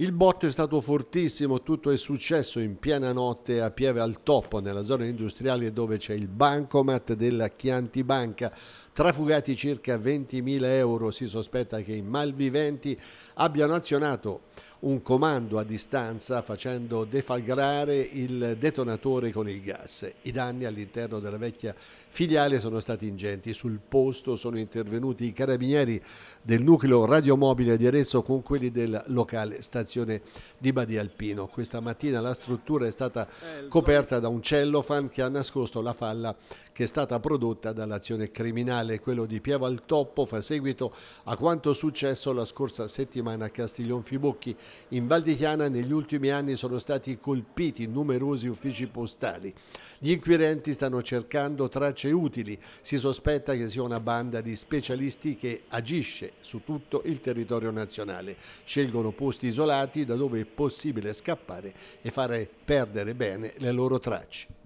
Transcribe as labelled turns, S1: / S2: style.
S1: Il botto è stato fortissimo, tutto è successo in piena notte a Pieve al Toppo, nella zona industriale dove c'è il bancomat della Chianti Banca. Trafugati circa 20.000 euro, si sospetta che i malviventi abbiano azionato un comando a distanza facendo defalgrare il detonatore con il gas. I danni all'interno della vecchia filiale sono stati ingenti. Sul posto sono intervenuti i carabinieri del nucleo radiomobile di Arezzo con quelli della locale stazione di Badialpino. Questa mattina la struttura è stata coperta eh. da un cellofan che ha nascosto la falla che è stata prodotta dall'azione criminale. Quello di Pieva al Toppo fa seguito a quanto successo la scorsa settimana a Castiglionfibocchi in Val di Chiana negli ultimi anni sono stati colpiti numerosi uffici postali. Gli inquirenti stanno cercando tracce utili. Si sospetta che sia una banda di specialisti che agisce su tutto il territorio nazionale. Scelgono posti isolati da dove è possibile scappare e fare perdere bene le loro tracce.